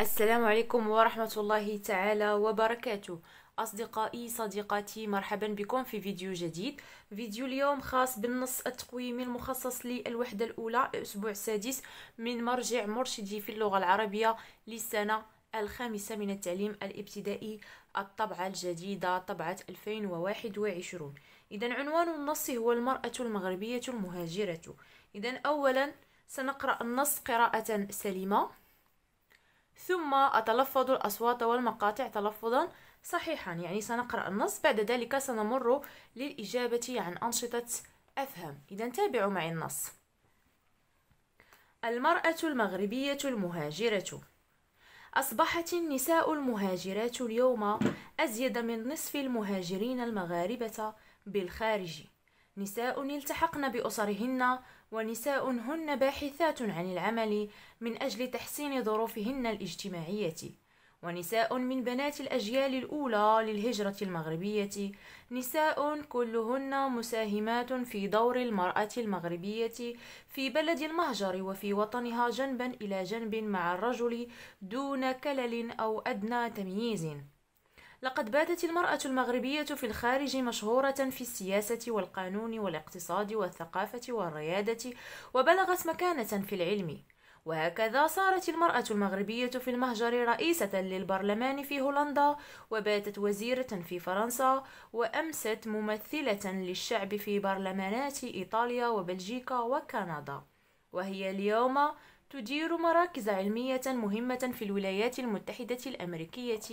السلام عليكم ورحمة الله تعالى وبركاته أصدقائي صديقاتي مرحبا بكم في فيديو جديد فيديو اليوم خاص بالنص التقويمي المخصص للوحدة الأولى الأسبوع السادس من مرجع مرشدي في اللغة العربية للسنة الخامسة من التعليم الابتدائي الطبعة الجديدة طبعة 2021 إذا عنوان النص هو المرأة المغربية المهاجرة إذا أولا سنقرأ النص قراءة سليمة ثم أتلفظ الأصوات والمقاطع تلفظا صحيحا يعني سنقرأ النص بعد ذلك سنمر للإجابة عن أنشطة أفهم إذا تابعوا معي النص المرأة المغربية المهاجرة أصبحت النساء المهاجرات اليوم أزيد من نصف المهاجرين المغاربة بالخارج نساء التحقن بأسرهن ونساء هن باحثات عن العمل من أجل تحسين ظروفهن الاجتماعية ونساء من بنات الأجيال الأولى للهجرة المغربية نساء كلهن مساهمات في دور المرأة المغربية في بلد المهجر وفي وطنها جنبا إلى جنب مع الرجل دون كلل أو أدنى تمييز لقد باتت المرأة المغربية في الخارج مشهورة في السياسة والقانون والاقتصاد والثقافة والريادة وبلغت مكانة في العلم وهكذا صارت المرأة المغربية في المهجر رئيسة للبرلمان في هولندا وباتت وزيرة في فرنسا وأمست ممثلة للشعب في برلمانات إيطاليا وبلجيكا وكندا وهي اليوم تدير مراكز علمية مهمة في الولايات المتحدة الأمريكية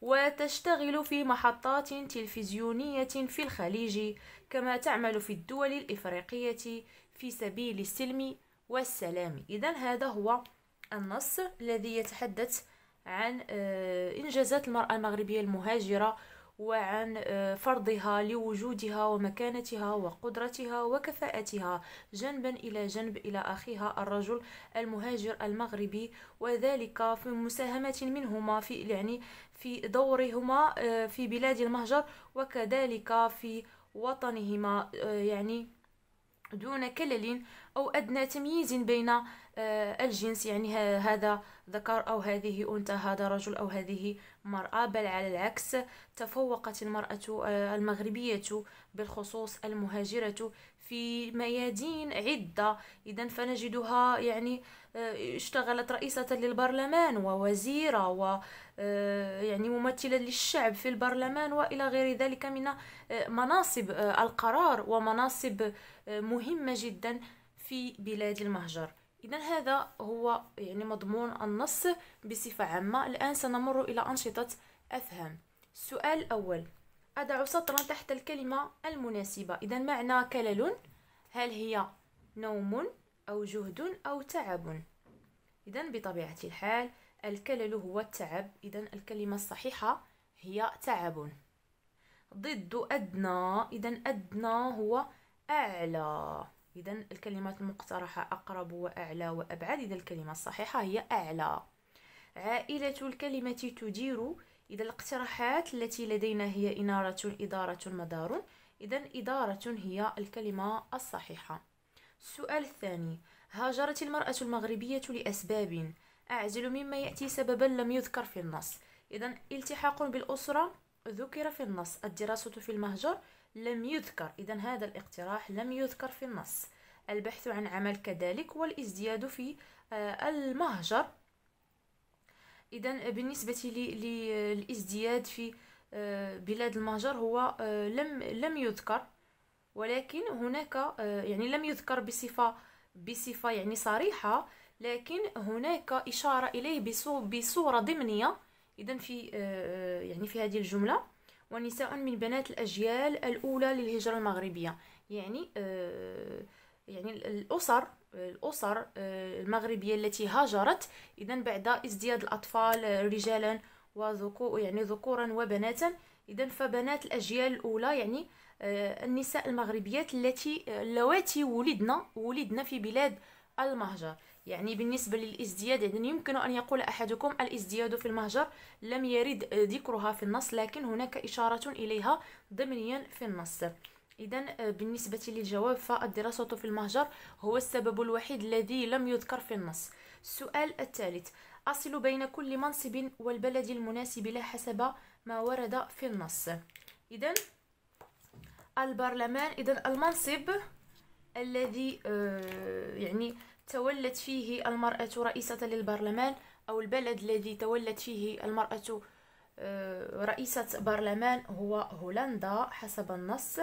وتشتغل في محطات تلفزيونية في الخليج كما تعمل في الدول الإفريقية في سبيل السلم والسلام إذا هذا هو النص الذي يتحدث عن آه، إنجازات المرأة المغربية المهاجرة وعن آه، فرضها لوجودها ومكانتها وقدرتها وكفاءتها جنبا إلى جنب إلى أخيها الرجل المهاجر المغربي وذلك في مساهمة منهما في يعني في دورهما آه، في بلاد المهجر وكذلك في وطنهما آه، يعني دون كلل أو أدنى تمييز بين الجنس يعني هذا ذكر أو هذه أنثى هذا رجل أو هذه مرأة بل على العكس تفوقت المرأة آه، المغربية بالخصوص المهاجرة في ميادين عدة إذا فنجدها يعني آه، اشتغلت رئيسة للبرلمان ووزيرة و آه، يعني ممثلة للشعب في البرلمان وإلى غير ذلك من مناصب القرار ومناصب مهمة جدا في بلاد المهجر إذا هذا هو يعني مضمون النص بصفة عامة الآن سنمر إلى أنشطة أفهام السؤال الأول أضع سطرا تحت الكلمة المناسبة إذا معنى كلل هل هي نوم أو جهد أو تعب إذا بطبيعة الحال الكلل هو التعب إذا الكلمة الصحيحة هي تعب ضد أدنى إذا أدنى هو أعلى إذا الكلمات المقترحة أقرب وأعلى وأبعد إذا الكلمة الصحيحة هي أعلى عائلة الكلمة تدير إذا الاقتراحات التي لدينا هي إنارة إدارة مدار إذا إدارة هي الكلمة الصحيحة السؤال الثاني هاجرت المرأة المغربية لأسباب أعزل مما يأتي سببا لم يذكر في النص إذا التحاق بالأسرة ذكر في النص الدراسة في المهجر لم يذكر إذا هذا الاقتراح لم يذكر في النص البحث عن عمل كذلك والازدياد في آه، المهجر إذا بالنسبة للازدياد في آه، بلاد المهجر هو آه، لم لم يذكر ولكن هناك يعني لم يذكر بصفة بصفة يعني صريحة لكن هناك إشارة إليه بصورة ضمنية إذا في يعني في هذه الجملة ونساء من بنات الأجيال الأولى للهجرة المغربية يعني آه، يعني الأسر الأسر آه، المغربية التي هاجرت إذا بعد ازدياد الأطفال آه، رجالا وذكور يعني ذكورا وبناتا إذا فبنات الأجيال الأولى يعني النساء المغربيات التي اللواتي ولدنا ولدنا في بلاد المهجر يعني بالنسبة للازدياد إذن يعني يمكن أن يقول أحدكم الازدياد في المهجر لم يرد ذكرها في النص لكن هناك إشارة إليها ضمنيا في النص إذا آه، بالنسبة للجواب فالدراسة في المهجر هو السبب الوحيد الذي لم يذكر في النص السؤال الثالث أصل بين كل منصب والبلد المناسب له حسب ما ورد في النص إذا البرلمان إذا المنصب الذي آه، يعني تولت فيه المرأة رئيسة للبرلمان أو البلد الذي تولت فيه المرأة آه، رئيسة برلمان هو هولندا حسب النص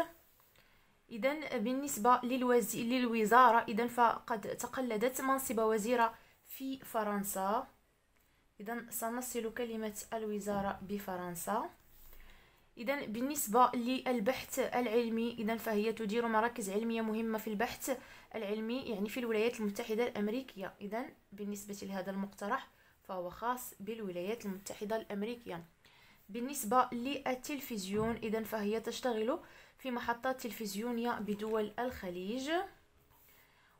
إذا بالنسبة للوزي... للوزارة إذا فقد تقلدت منصب وزيرة في فرنسا إذا سنصل كلمة الوزارة بفرنسا إذا بالنسبة للبحث العلمي إذا فهي تدير مراكز علمية مهمة في البحث العلمي يعني في الولايات المتحدة الأمريكية إذا بالنسبة لهذا المقترح فهو خاص بالولايات المتحدة الأمريكية بالنسبة للتلفزيون إذا فهي تشتغل في محطات تلفزيونية بدول الخليج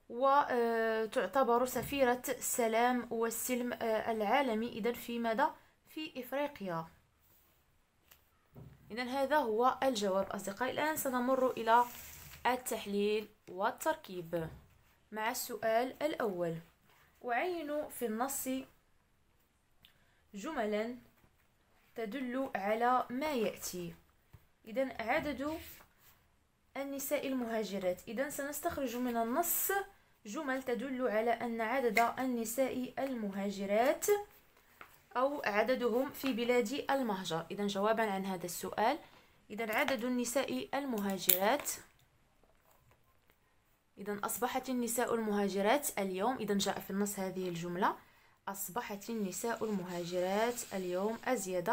وتعتبر آه، سفيرة السلام والسلم آه، العالمي إذا في ماذا؟ في إفريقيا إذا هذا هو الجواب أصدقائي الآن سنمر إلى التحليل والتركيب مع السؤال الأول أعين في النص جملا تدل على ما يأتي إذا عدد النساء المهاجرات إذا سنستخرج من النص جمل تدل على أن عدد النساء المهاجرات أو عددهم في بلاد المهجر إذا جوابا عن هذا السؤال إذا عدد النساء المهاجرات إذا أصبحت النساء المهاجرات اليوم إذا جاء في النص هذه الجملة أصبحت النساء المهاجرات اليوم أزيد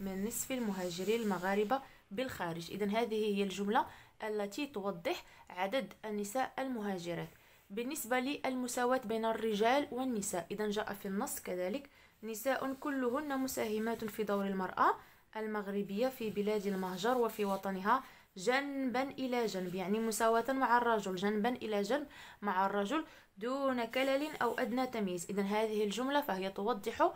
من نصف المهاجرين المغاربة بالخارج إذا هذه هي الجملة التي توضح عدد النساء المهاجرات بالنسبة للمساواة بين الرجال والنساء إذا جاء في النص كذلك نساء كلهن مساهمات في دور المرأة المغربية في بلاد المهجر وفي وطنها جنبا إلى جنب يعني مساواة مع الرجل جنبا إلى جنب مع الرجل دون كلل أو أدنى تمييز إذا هذه الجملة فهي توضح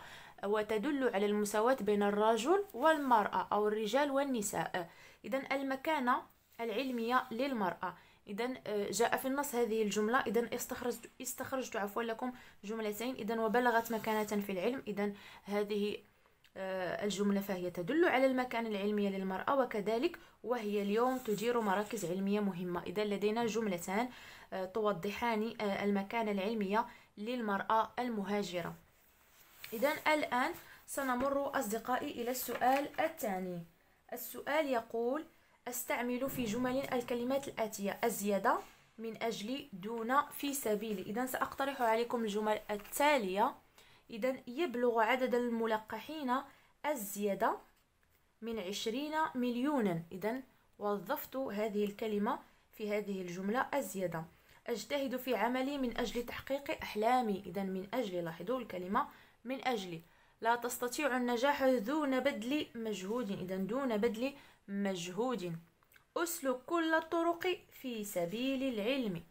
وتدل على المساواة بين الرجل والمرأة أو الرجال والنساء إذا المكانة العلمية للمرأة اذا آه، جاء في النص هذه الجمله اذا استخرجت استخرجت عفوا لكم جملتين اذا وبلغت مكانه في العلم اذا هذه آه، الجمله فهي تدل على المكانه العلميه للمراه وكذلك وهي اليوم تدير مراكز علميه مهمه اذا لدينا جملتان آه، توضحان المكانه العلميه للمراه المهاجره اذا الان سنمر اصدقائي الى السؤال الثاني السؤال يقول أستعمل في جمل الكلمات الآتية الزيادة من أجل دون في سبيل إذا سأقترح عليكم الجمل التالية إذا يبلغ عدد الملقحين الزيادة من عشرين مليونا إذا وظفت هذه الكلمة في هذه الجملة الزيادة أجتهد في عملي من أجل تحقيق أحلامي إذا من أجل لاحظوا الكلمة من أجل لا تستطيع النجاح دون بذل مجهود إذا دون بذل مجهود أسلك كل الطرق في سبيل العلم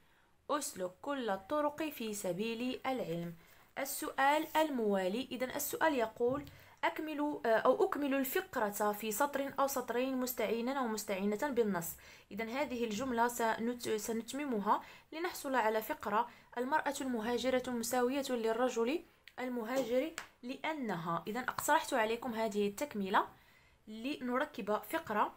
أسلك كل الطرق في سبيل العلم السؤال الموالي إذا السؤال يقول أكمل آه، أو أكمل الفقرة في سطر أو سطرين مستعينا أو مستعينة بالنص إذا هذه الجملة سنتممها لنحصل على فقرة المرأة المهاجرة مساوية للرجل المهاجر لأنها إذا اقترحت عليكم هذه التكملة لنركب فقرة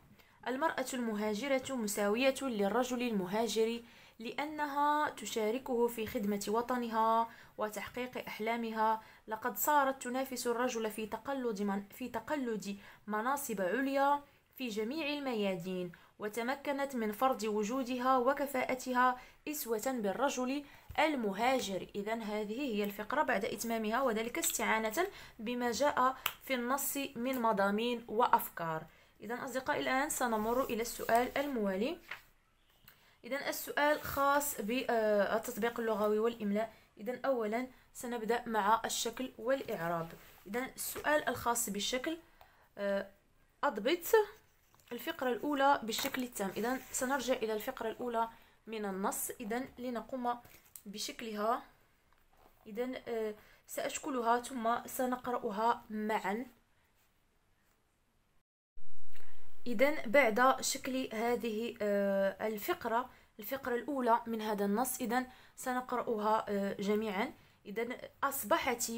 المرأة المهاجرة مساوية للرجل المهاجر لأنها تشاركه في خدمة وطنها وتحقيق أحلامها لقد صارت تنافس الرجل في تقلد, من في تقلد مناصب عليا في جميع الميادين وتمكنت من فرض وجودها وكفاءتها إسوة بالرجل المهاجر إذا هذه هي الفقرة بعد إتمامها وذلك استعانة بما جاء في النص من مضامين وأفكار إذا أصدقائي الآن سنمر إلى السؤال الموالي إذا السؤال خاص بالتطبيق اللغوي والإملاء إذا أولا سنبدأ مع الشكل والإعراب إذا السؤال الخاص بالشكل آه، أضبط الفقرة الأولى بالشكل التام إذا سنرجع إلى الفقرة الأولى من النص إذا لنقوم بشكلها إذا آه، سأشكلها ثم سنقرأها معا إذا بعد شكل هذه آه، الفقرة الفقرة الأولى من هذا النص إذا سنقرأها آه، جميعا إذا أصبحت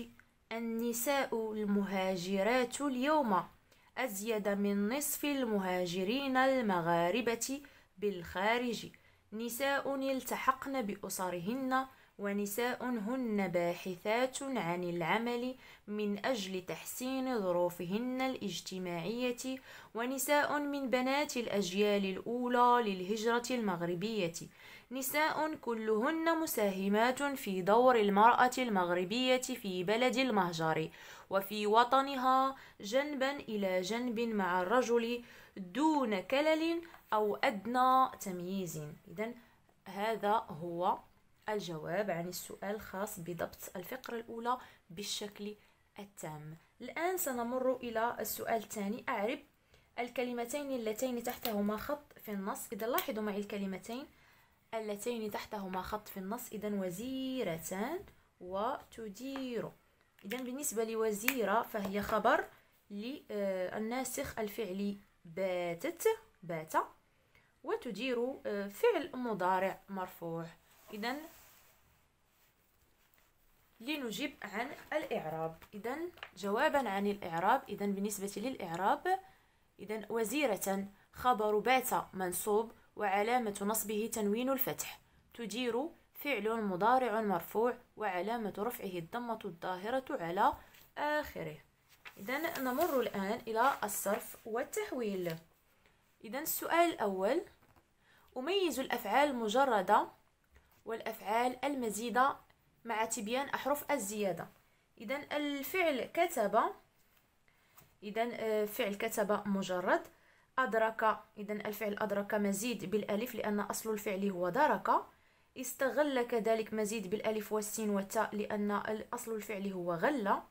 النساء المهاجرات اليوم أزيد من نصف المهاجرين المغاربة بالخارج نساء يلتحقن بأسرهن ونساء هن باحثات عن العمل من أجل تحسين ظروفهن الاجتماعية ونساء من بنات الأجيال الأولى للهجرة المغربية نساء كلهن مساهمات في دور المرأة المغربية في بلد المهجر وفي وطنها جنبا إلى جنب مع الرجل دون كلل أو أدنى تمييز إذا هذا هو الجواب عن السؤال الخاص بضبط الفقرة الأولى بالشكل التام الآن سنمر إلى السؤال الثاني أعرب الكلمتين اللتين تحتهما خط في النص إذا لاحظوا معي الكلمتين اللتين تحتهما خط في النص إذا وزيرتان وتدير إذا بالنسبة لوزيرة فهي خبر للناسخ الفعلي باتت بات وتدير آه، فعل مضارع مرفوع اذا لنجيب عن الإعراب إذا جوابا عن الإعراب إذا بالنسبة للإعراب إذا وزيرة خبر بات منصوب وعلامة نصبه تنوين الفتح تدير فعل مضارع مرفوع وعلامة رفعه الضمة الظاهرة على آخره إذا نمر الآن إلى الصرف والتحويل إذا السؤال الأول أميز الأفعال المجردة والأفعال المزيدة مع تبيان أحرف الزيادة إذا الفعل كتب إذا آه، فعل كتب مجرد أدرك إذا الفعل أدرك مزيد بالألف لأن أصل الفعل هو درك استغل كذلك مزيد بالألف والسين والتاء لأن أصل الفعل هو غلة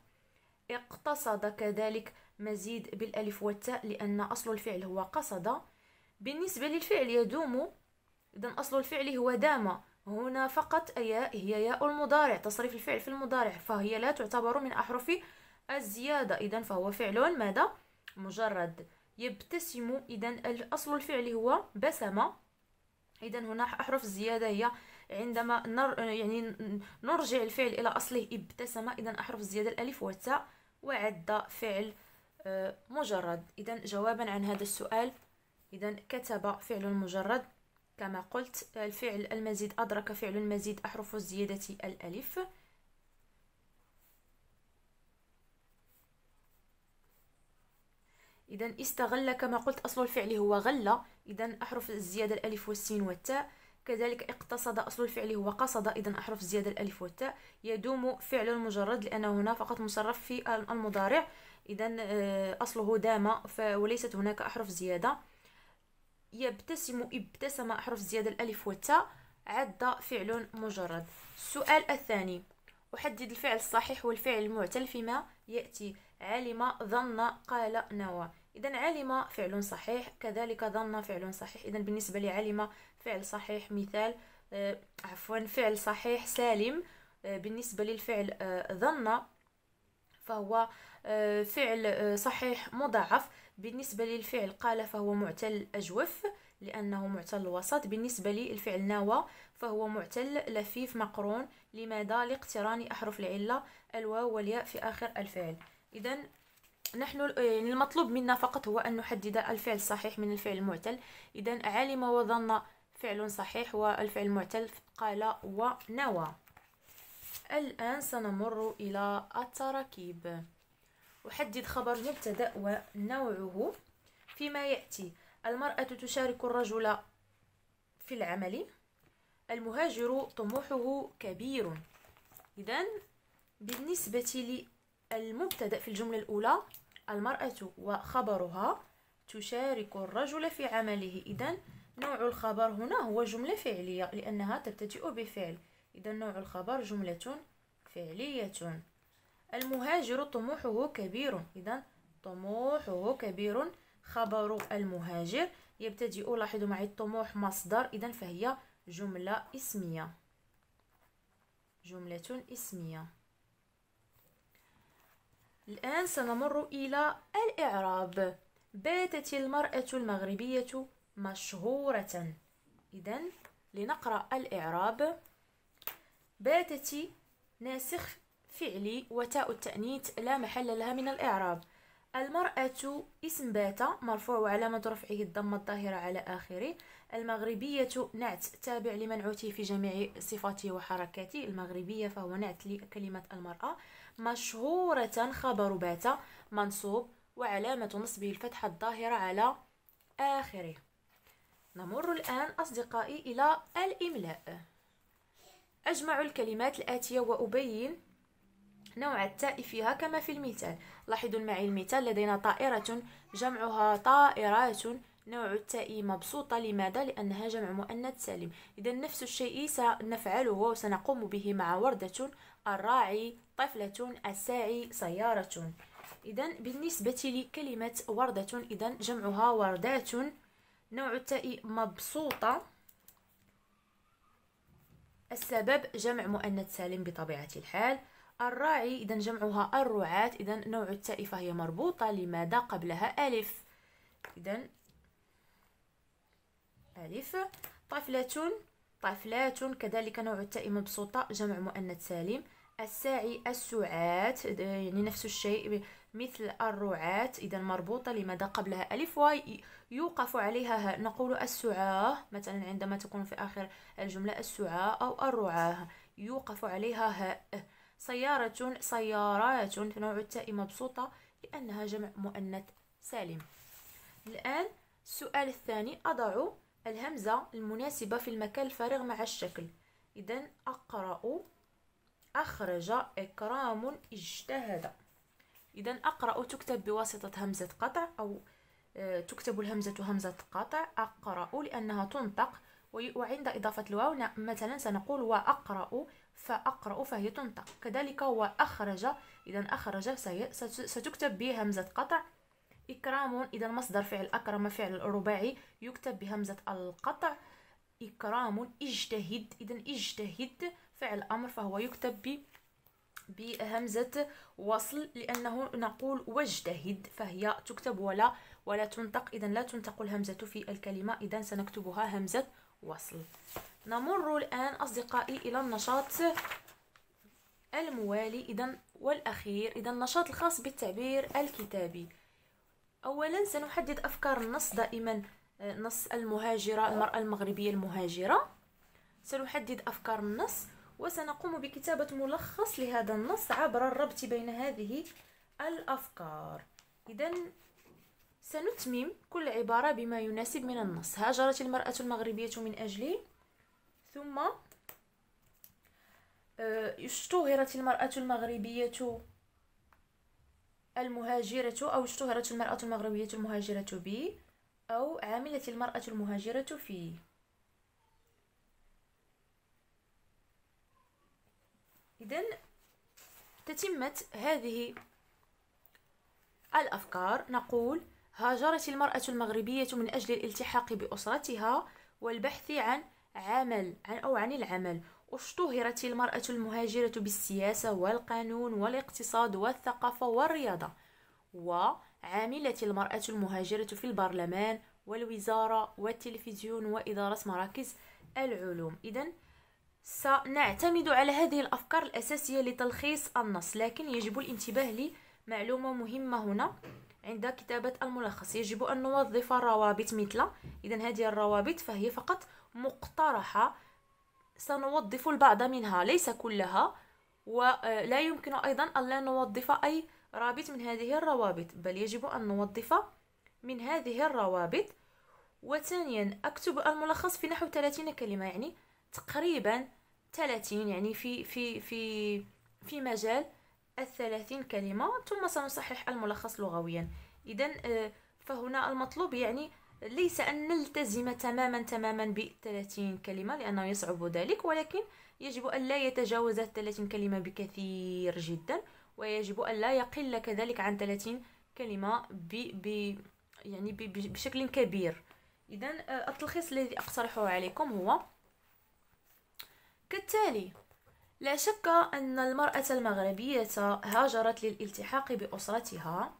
اقتصد كذلك مزيد بالألف والتاء لأن أصل الفعل هو قصد بالنسبة للفعل يدوم إذا أصل الفعل هو دام هنا فقط أياء هي ياء المضارع تصريف الفعل في المضارع فهي لا تعتبر من أحرف الزيادة إذا فهو فعل ماذا مجرد يبتسم إذا أصل الفعل هو بسم إذا هنا أحرف الزيادة هي عندما نر يعني نرجع الفعل إلى أصله ابتسم إذا أحرف الزيادة الألف والتاء وعد فعل آه، مجرد إذا جوابا عن هذا السؤال إذا كتب فعل مجرد كما قلت الفعل المزيد أدرك فعل المزيد أحرف الزيادة الألف إذا استغل كما قلت أصل الفعل هو غل إذا أحرف الزيادة الألف والسين والتاء كذلك اقتصد أصل الفعل هو قصد إذا أحرف الزيادة الألف والتاء يدوم فعل المجرد لأنه هنا فقط مصرف في المضارع إذا آه، أصله دام وليست هناك أحرف زيادة يبتسم ابتسم حرف زيادة الألف والتاء عد فعل مجرد السؤال الثاني أحدد الفعل الصحيح والفعل المعتل فيما يأتي علم ظن قال نوى إذا علم فعل صحيح كذلك ظن فعل صحيح إذا بالنسبة لعلم فعل صحيح مثال آه، عفوا فعل صحيح سالم آه، بالنسبة للفعل آه، ظن فهو آه، فعل آه، صحيح مضاعف بالنسبة للفعل قال فهو معتل أجوف لأنه معتل الوسط بالنسبة للفعل نوى فهو معتل لفيف مقرون لماذا لاقتران أحرف العلة الواو والياء في آخر الفعل إذا نحن يعني المطلوب منا فقط هو أن نحدد الفعل الصحيح من الفعل المعتل إذا علم وظن فعل صحيح والفعل المعتل قال ونوى الآن سنمر إلى التراكيب أحدد خبر مبتدأ ونوعه فيما يأتي المرأة تشارك الرجل في العمل المهاجر طموحه كبير إذا بالنسبة للمبتدأ في الجملة الأولى المرأة وخبرها تشارك الرجل في عمله إذا نوع الخبر هنا هو جملة فعلية لأنها تبتدئ بفعل إذا نوع الخبر جملة فعلية المهاجر طموحه كبير إذا طموحه كبير خبر المهاجر يبتدئ لاحظوا معي الطموح مصدر إذا فهي جملة اسمية جملة اسمية الآن سنمر إلى الإعراب باتت المرأة المغربية مشهورة إذا لنقرأ الإعراب باتت ناسخ فعلي وتاء التأنيث لا محل لها من الإعراب المرأة اسم بات مرفوع وعلامة رفعه الضمة الظاهرة على آخره المغربية نعت تابع لمنعوته في جميع صفاته وحركاته المغربية فهو نعت لكلمة المرأة مشهورة خبر بات منصوب وعلامة نصبه الفتحة الظاهرة على آخره نمر الآن أصدقائي إلى الإملاء أجمع الكلمات الآتية وأبين نوع التاء فيها كما في المثال لاحظوا معي المثال لدينا طائرة جمعها طائرات نوع التاء مبسوطة لماذا؟ لأنها جمع مؤنث سالم إذا نفس الشيء سنفعله وسنقوم به مع وردة الراعي طفلة الساعي سيارة إذا بالنسبة لكلمة وردة إذا جمعها وردات نوع التاء مبسوطة السبب جمع مؤنث سالم بطبيعة الحال الراعي إذا جمعها الرعاة إذا نوع التاء فهي مربوطة لماذا قبلها ألف إذا ألف طفلة طفلات كذلك نوع التاء مبسوطة جمع مؤنث سالم الساعي السعات يعني نفس الشيء مثل الرعاة إذا مربوطة لماذا قبلها ألف يوقف عليها نقول السعاة مثلا عندما تكون في آخر الجملة السعاة أو الرعاة يوقف عليها هاء سيارة سيارات في نوع التاء مبسوطة لأنها جمع مؤنث سالم الآن السؤال الثاني أضع الهمزة المناسبة في المكان الفارغ مع الشكل إذا أقرأ أخرج إكرام اجتهد إذا أقرأ تكتب بواسطة همزة قطع أو آه، تكتب الهمزة همزة قطع أقرأ لأنها تنطق وعند إضافة الواو مثلا سنقول وأقرأ فأقرأ فهي تنطق كذلك وأخرج إذا أخرج ستكتب بهمزة قطع إكرام إذا مصدر فعل أكرم فعل رباعي يكتب بهمزة القطع إكرام اجتهد إذا اجتهد فعل أمر فهو يكتب بهمزة وصل لأنه نقول واجتهد فهي تكتب ولا ولا تنطق إذا لا تنطق الهمزة في الكلمة إذا سنكتبها همزة وصل نمر الآن أصدقائي إلى النشاط الموالي إذا والأخير إذا النشاط الخاص بالتعبير الكتابي أولا سنحدد أفكار النص دائما آه، نص المهاجرة المرأة المغربية المهاجرة سنحدد أفكار النص وسنقوم بكتابة ملخص لهذا النص عبر الربط بين هذه الأفكار إذا سنتمم كل عبارة بما يناسب من النص هاجرت المرأة المغربية من أجلي ثم آه، اشتهرت المرأة المغربية المهاجرة أو اشتهرت المرأة المغربية المهاجرة بي أو عملت المرأة المهاجرة فيه إذا تتمة هذه الأفكار نقول هاجرت المرأة المغربية من أجل الالتحاق بأسرتها والبحث عن عمل عن أو عن العمل اشتهرت المرأة المهاجرة بالسياسة والقانون والاقتصاد والثقافة والرياضة وعاملت المرأة المهاجرة في البرلمان والوزارة والتلفزيون وإدارة مراكز العلوم إذا سنعتمد على هذه الأفكار الأساسية لتلخيص النص لكن يجب الانتباه لمعلومة مهمة هنا عند كتابة الملخص يجب أن نوظف الروابط مثل إذا هذه الروابط فهي فقط مقترحة سنوظف البعض منها ليس كلها ولا آه، يمكن أيضا أن لا نوظف أي رابط من هذه الروابط بل يجب أن نوظف من هذه الروابط وثانيا أكتب الملخص في نحو 30 كلمة يعني تقريبا 30 يعني في في في في مجال الثلاثين كلمة ثم سنصحح الملخص لغويا إذا آه، فهنا المطلوب يعني ليس أن نلتزم تماما تماما بثلاثين كلمة لأنه يصعب ذلك ولكن يجب أن لا يتجاوز الثلاثين كلمة بكثير جدا ويجب أن لا يقل كذلك عن ثلاثين كلمة ب ب يعني ب بشكل كبير إذا آه، التلخيص الذي أقترحه عليكم هو كالتالي لا شك أن المرأة المغربية هاجرت للالتحاق بأسرتها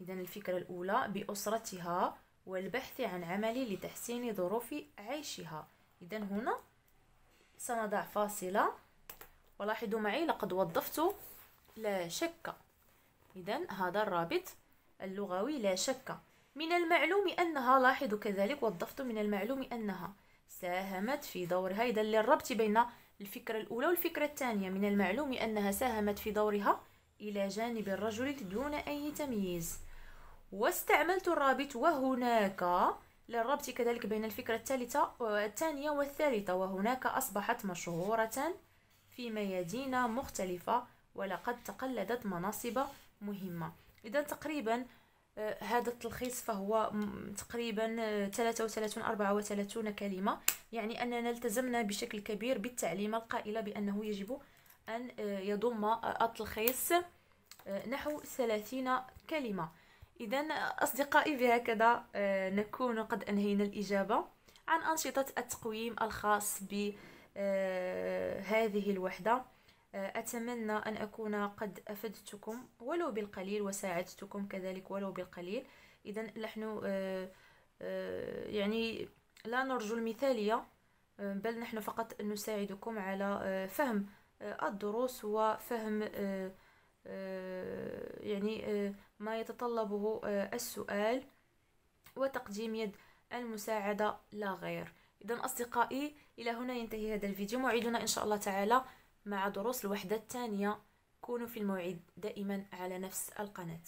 إذا الفكرة الأولى بأسرتها والبحث عن عمل لتحسين ظروف عيشها إذا هنا سنضع فاصلة ولاحظوا معي لقد وظفت لا شك إذا هذا الرابط اللغوي لا شك من المعلوم أنها لاحظوا كذلك وظفت من المعلوم أنها ساهمت في دور هيدا اللي بين الفكرة الأولى والفكرة الثانية من المعلوم أنها ساهمت في دورها إلى جانب الرجل دون أي تمييز واستعملت الرابط وهناك للربط كذلك بين الفكرة الثالثة والثانية والثالثة وهناك أصبحت مشهورة في ميادين مختلفة ولقد تقلدت مناصب مهمة إذا تقريبا هذا التلخيص فهو تقريبا 33 34 كلمة يعني أننا التزمنا بشكل كبير بالتعليمة القائلة بأنه يجب أن آه، يضم آه، التلخيص آه، نحو 30 كلمة إذا أصدقائي بهكذا نكون قد أنهينا الإجابة عن أنشطة التقويم الخاص بهذه الوحدة أتمنى أن أكون قد أفدتكم ولو بالقليل وساعدتكم كذلك ولو بالقليل إذا نحن آه، آه، يعني لا نرجو المثالية آه، بل نحن فقط نساعدكم على فهم الدروس وفهم يعني ما يتطلبه السؤال وتقديم يد المساعدة لا غير إذا أصدقائي إلى هنا ينتهي هذا الفيديو موعدنا إن شاء الله تعالى مع دروس الوحدة الثانية كونوا في الموعد دائما على نفس القناة